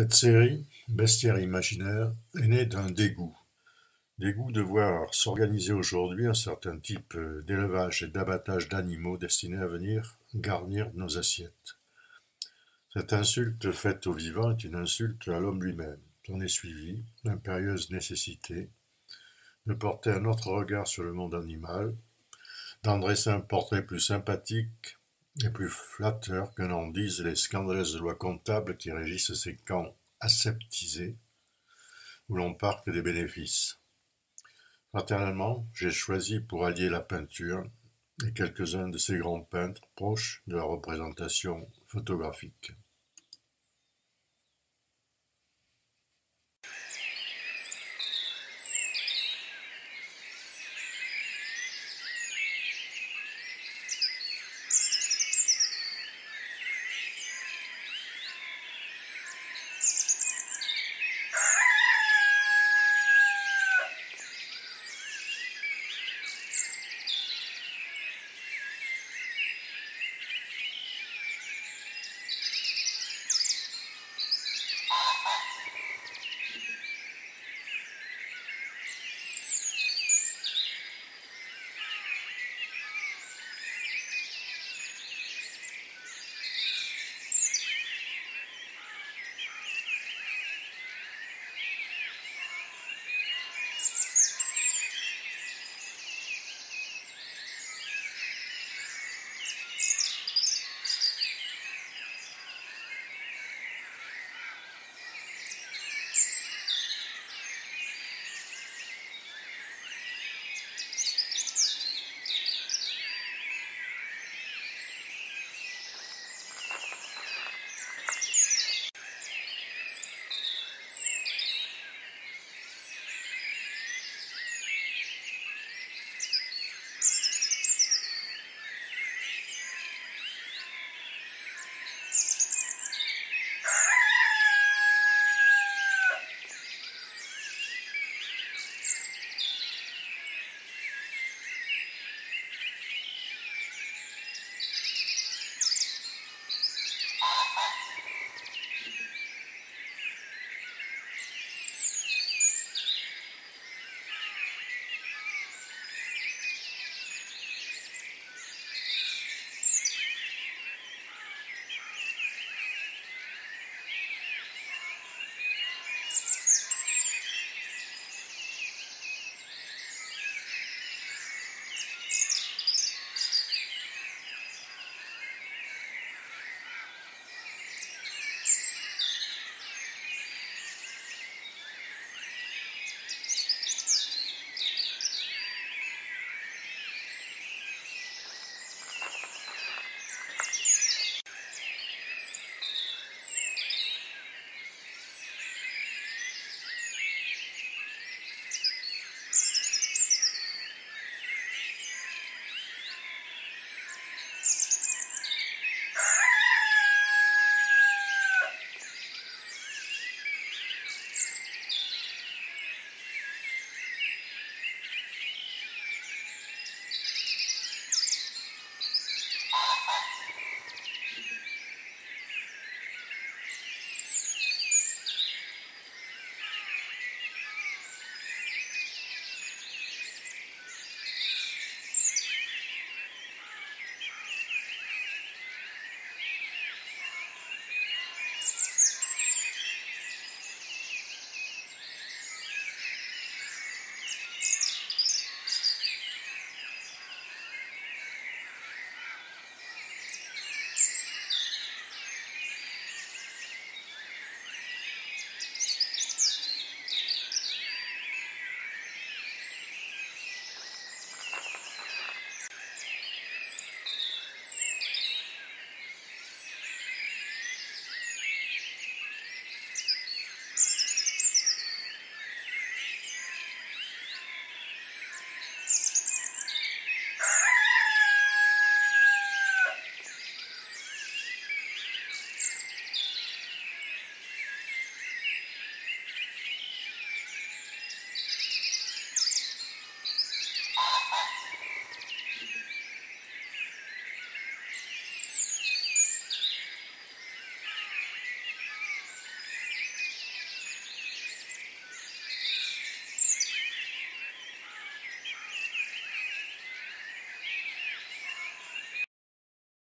Cette série, Bestiaire imaginaire, est née d'un dégoût. Dégoût de voir s'organiser aujourd'hui un certain type euh, d'élevage et d'abattage d'animaux destinés à venir garnir nos assiettes. Cette insulte faite aux vivants est une insulte à l'homme lui-même. On est suivi, l'impérieuse nécessité de porter un autre regard sur le monde animal, d'en dresser un portrait plus sympathique, les plus flatteur que n'en disent les scandaleuses lois comptables qui régissent ces camps aseptisés où l'on parque des bénéfices. Fraternellement, j'ai choisi pour allier la peinture et quelques-uns de ces grands peintres proches de la représentation photographique.